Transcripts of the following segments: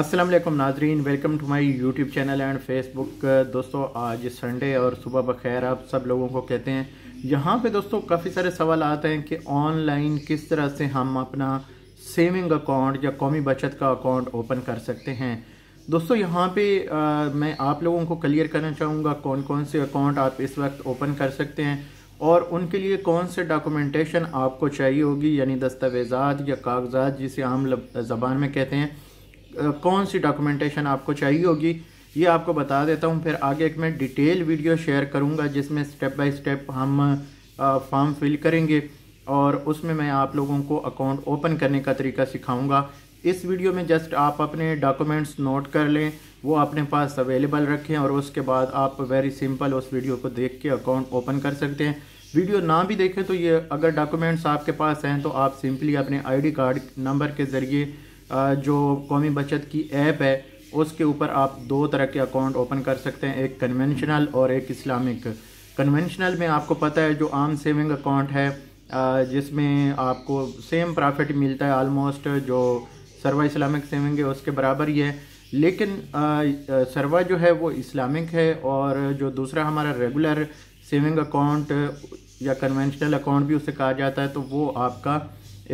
अस्सलाम वालेकुम नाजरीन welcome to my YouTube channel and Facebook दोस्तों आज संडे और सुबह बखैर आप सब लोगों को कहते हैं यहाँ पे दोस्तों काफ़ी सारे सवाल आते हैं कि ऑनलाइन किस तरह से हम अपना सेविंग अकाउंट या कौमी बचत का अकाउंट ओपन कर सकते हैं दोस्तों यहाँ पे आ, मैं आप लोगों को क्लियर करना चाहूँगा कौन कौन से अकाउंट आप इस वक्त ओपन कर सकते हैं और उनके लिए कौन से डॉक्यूमेंटेशन आपको चाहिए होगी यानी दस्तावेज़ात या कागजात जिसे हम जबान में कहते हैं कौन सी डॉक्यूमेंटेशन आपको चाहिए होगी ये आपको बता देता हूँ फिर आगे एक मैं डिटेल वीडियो शेयर करूँगा जिसमें स्टेप बाय स्टेप हम फॉर्म फिल करेंगे और उसमें मैं आप लोगों को अकाउंट ओपन करने का तरीका सिखाऊंगा इस वीडियो में जस्ट आप अपने डॉक्यूमेंट्स नोट कर लें वो अपने पास अवेलेबल रखें और उसके बाद आप वेरी सिंपल उस वीडियो को देख के अकाउंट ओपन कर सकते हैं वीडियो ना भी देखें तो ये अगर डॉक्यूमेंट्स आपके पास हैं तो आप सिंपली अपने आईडी कार्ड नंबर के ज़रिए जो कौमी बचत की ऐप है उसके ऊपर आप दो तरह के अकाउंट ओपन कर सकते हैं एक कन्वेंशनल और एक इस्लामिक कन्वेंशनल में आपको पता है जो आम सेविंग अकाउंट है जिसमें आपको सेम प्रॉफिट मिलता है ऑलमोस्ट जो सरवा इस्लामिक सेविंग है उसके बराबर ही है लेकिन सरवा जो है वो इस्लामिक है और जो दूसरा हमारा रेगुलर सेविंग अकाउंट या कन्वेंशनल अकाउंट भी उसे कहा जाता है तो वो आपका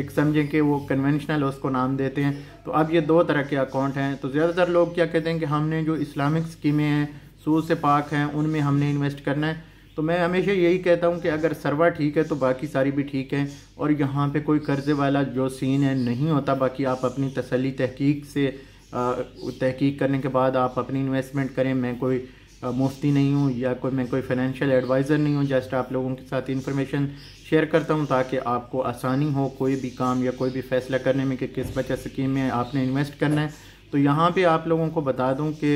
एक समझें कि वो कन्वेंशनल उसको नाम देते हैं तो अब ये दो तरह के अकाउंट हैं तो ज़्यादातर लोग क्या कहते हैं कि हमने जो इस्लामिक स्कीमें हैं सूद से पाक हैं उनमें हमने इन्वेस्ट करना है तो मैं हमेशा यही कहता हूँ कि अगर सर्वा ठीक है तो बाकी सारी भी ठीक है और यहाँ पे कोई कर्ज़े वाला जो सीन है नहीं होता बाकी आप अपनी तसली तहकीक से तहकीक करने के बाद आप अपनी इन्वेस्टमेंट करें मैं कोई मुफ्ती नहीं हूँ या कोई मैं कोई फाइनेंशियल एडवाइज़र नहीं हूँ जस्ट आप लोगों के साथ इन्फॉर्मेशन शेयर करता हूँ ताकि आपको आसानी हो कोई भी काम या कोई भी फैसला करने में कि किस बचत स्कीम में आपने इन्वेस्ट करना है तो यहाँ पे आप लोगों को बता दूँ कि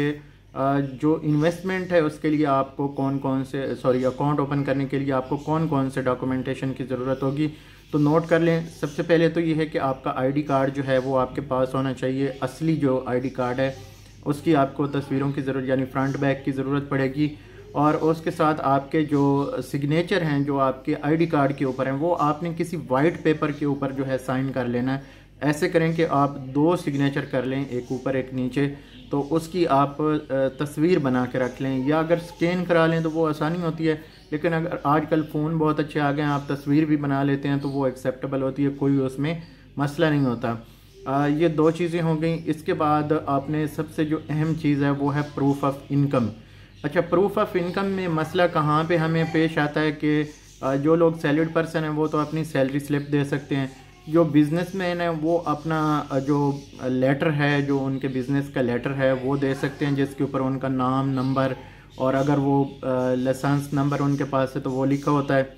जो इन्वेस्टमेंट है उसके लिए आपको कौन कौन से सॉरी अकाउंट ओपन करने के लिए आपको कौन कौन से डॉक्यूमेंटेशन की ज़रूरत होगी तो नोट कर लें सबसे पहले तो ये है कि आपका आईडी कार्ड जो है वो आपके पास होना चाहिए असली जो आईडी कार्ड है उसकी आपको तस्वीरों की ज़रूरत यानी फ्रंट बैक की ज़रूरत पड़ेगी और उसके साथ आपके जो सिग्नेचर हैं जो आपके आईडी कार्ड के ऊपर हैं वो आपने किसी वाइट पेपर के ऊपर जो है साइन कर लेना है ऐसे करें कि आप दो सिग्नेचर कर लें एक ऊपर एक नीचे तो उसकी आप तस्वीर बना के रख लें या अगर स्कैन करा लें तो वो आसानी होती है लेकिन अगर आजकल फ़ोन बहुत अच्छे आ गए हैं आप तस्वीर भी बना लेते हैं तो वो एक्सेप्टेबल होती है कोई उसमें मसला नहीं होता ये दो चीज़ें हो गई इसके बाद आपने सबसे जो अहम चीज़ है वो है प्रूफ ऑफ इनकम अच्छा प्रूफ ऑफ इनकम में मसला कहाँ पे हमें पेश आता है कि जो लोग सैलरीड पर्सन हैं वो तो अपनी सैलरी स्लिप दे सकते हैं जो बिजनेसमैन है वो अपना जो लेटर है जो उनके बिजनेस का लेटर है वो दे सकते हैं जिसके ऊपर उनका नाम नंबर और अगर वो लाइसेंस नंबर उनके पास है तो वो लिखा होता है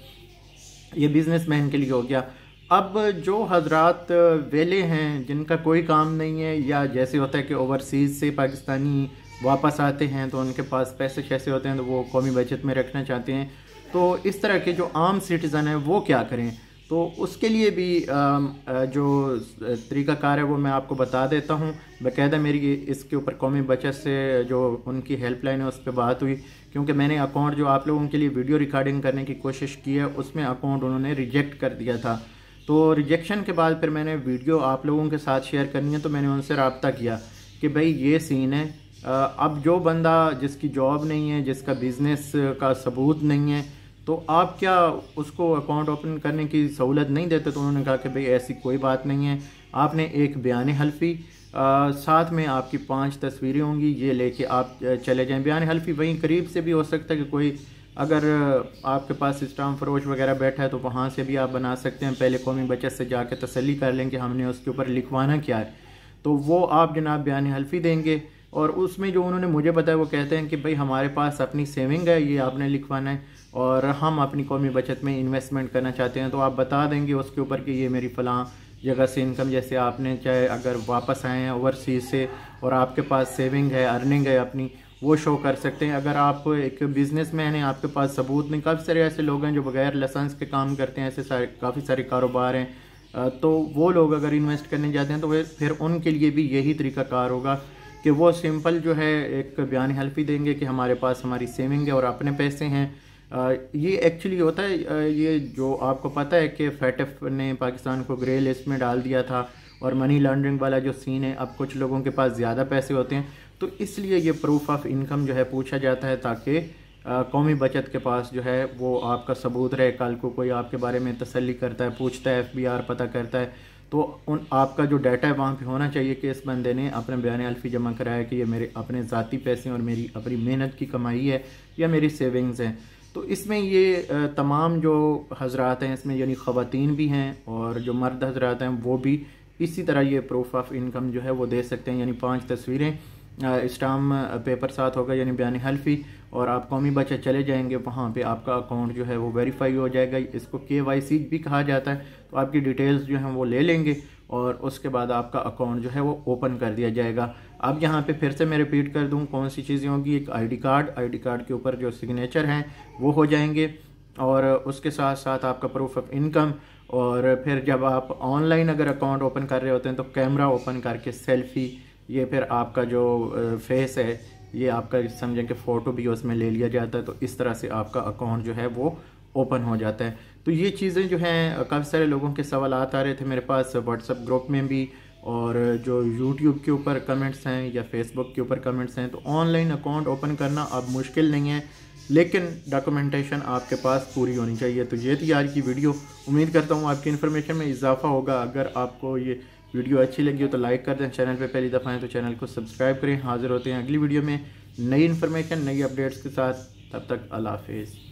ये बिजनेसमैन के लिए हो गया अब जो हजरात वेले हैं जिनका कोई काम नहीं है या जैसे होता है कि ओवरसीज़ से पाकिस्तानी वापस आते हैं तो उनके पास पैसे कैसे होते हैं तो वो कौमी बचत में रखना चाहते हैं तो इस तरह के जो आम सिटीज़न हैं वो क्या करें तो उसके लिए भी जो तरीकाकार है वो मैं आपको बता देता हूँ बाकायदा मेरी इसके ऊपर कौमी बचत से जो उनकी हेल्पलाइन है उस पर बात हुई क्योंकि मैंने अकाउंट जो आप लोगों के लिए वीडियो रिकॉर्डिंग करने की कोशिश की है उसमें अकाउंट उन्होंने रिजेक्ट कर दिया था तो रिजेक्शन के बाद फिर मैंने वीडियो आप लोगों के साथ शेयर करनी है तो मैंने उनसे रबता किया कि भाई ये सीन है अब जो बंदा जिसकी जॉब नहीं है जिसका बिज़नेस का सबूत नहीं है तो आप क्या उसको अकाउंट ओपन करने की सहूलत नहीं देते तो उन्होंने कहा कि भाई ऐसी कोई बात नहीं है आपने एक बयान हल्फी साथ में आपकी पांच तस्वीरें होंगी ये लेके आप चले जाएं बयान हल्फी वहीं करीब से भी हो सकता है कि कोई अगर आपके पास स्टाम फरोश वगैरह बैठा है तो वहाँ से भी आप बना सकते हैं पहले कौमी बचत से जा कर तसली कर लें कि हमने उसके ऊपर लिखवाना क्या है तो वो आप जनाब बयान हल्फी देंगे और उसमें जो उन्होंने मुझे बताया वो कहते हैं कि भाई हमारे पास अपनी सेविंग है ये आपने लिखवाना है और हम अपनी कौमी बचत में इन्वेस्टमेंट करना चाहते हैं तो आप बता देंगे उसके ऊपर कि ये मेरी फ़लाँ जगह से इनकम जैसे आपने चाहे अगर वापस आए हैं ओवरसीज से और आपके पास सेविंग है अर्निंग है अपनी वो शो कर सकते हैं अगर आप एक बिज़नेस मैन हैं आपके पास सबूत नहीं काफ़ी सारे ऐसे लोग हैं जो बगैर लाइसेंस के काम करते हैं ऐसे सारे काफ़ी सारे कारोबार हैं तो वो लोग अगर इन्वेस्ट करने जाते हैं तो वे फिर उनके लिए भी यही कार होगा कि वो सिंपल जो है एक बयान हेल्पी देंगे कि हमारे पास हमारी सेविंग है और अपने पैसे हैं ये एक्चुअली होता है ये जो आपको पता है कि फैटफ ने पाकिस्तान को ग्रे लिस्ट में डाल दिया था और मनी लॉन्ड्रिंग वाला जो सीन है अब कुछ लोगों के पास ज़्यादा पैसे होते हैं तो इसलिए ये प्रूफ ऑफ इनकम जो है पूछा जाता है ताकि कौमी बचत के पास जो है वो आपका सबूत रहे कल को कोई आपके बारे में तसली करता है पूछता है एफबीआर पता करता है तो उन आपका जो डाटा है वहाँ पर होना चाहिए कि इस बंदे ने अपने बयान अल्फी जमा कराया कि ये मेरे अपने ज़ाती पैसे और मेरी अपनी मेहनत की कमाई है या मेरी सेविंग्स हैं तो इसमें ये तमाम जो हजरात हैं इसमें यानी ख़वान भी हैं और जो मर्द हजरात हैं वो भी इसी तरह ये प्रूफ ऑफ इनकम जो है वो दे सकते हैं यानी पाँच तस्वीरें इस्टाम पेपर साथ होगा यानी बयान हल्फी और आप कौमी बचत चले जाएंगे वहाँ पे आपका अकाउंट जो है वो वेरीफाई हो जाएगा इसको के वाई सी भी कहा जाता है तो आपकी डिटेल्स जो हैं वो ले लेंगे और उसके बाद आपका अकाउंट जो है वो ओपन कर दिया जाएगा अब यहाँ पे फिर से मैं रिपीट कर दूँ कौन सी चीज़ें होंगी एक आईडी कार्ड आईडी कार्ड के ऊपर जो सिग्नेचर हैं वो हो जाएंगे और उसके साथ साथ आपका प्रूफ ऑफ इनकम और फिर जब आप ऑनलाइन अगर अकाउंट ओपन कर रहे होते हैं तो कैमरा ओपन करके सेल्फ़ी ये फिर आपका जो फेस है ये आपका समझें कि फ़ोटो भी उसमें ले लिया जाता है तो इस तरह से आपका अकाउंट जो है वो ओपन हो जाता है तो ये चीज़ें जो हैं काफ़ी सारे लोगों के सवाल आ रहे थे मेरे पास व्हाट्सअप ग्रुप में भी और जो यूट्यूब के ऊपर कमेंट्स हैं या फेसबुक के ऊपर कमेंट्स हैं तो ऑनलाइन अकाउंट ओपन करना अब मुश्किल नहीं है लेकिन डॉक्यूमेंटेशन आपके पास पूरी होनी चाहिए तो ये थी आज की वीडियो उम्मीद करता हूँ आपकी इन्फॉर्मेशन में इजाफा होगा अगर आपको ये वीडियो अच्छी लगी हो तो लाइक कर दें चैनल पे पहली दफ़ा है तो चैनल को सब्सक्राइब करें हाजिर होते हैं अगली वीडियो में नई इन्फॉर्मेशन नई अपडेट्स के साथ तब तक अला हाफिज़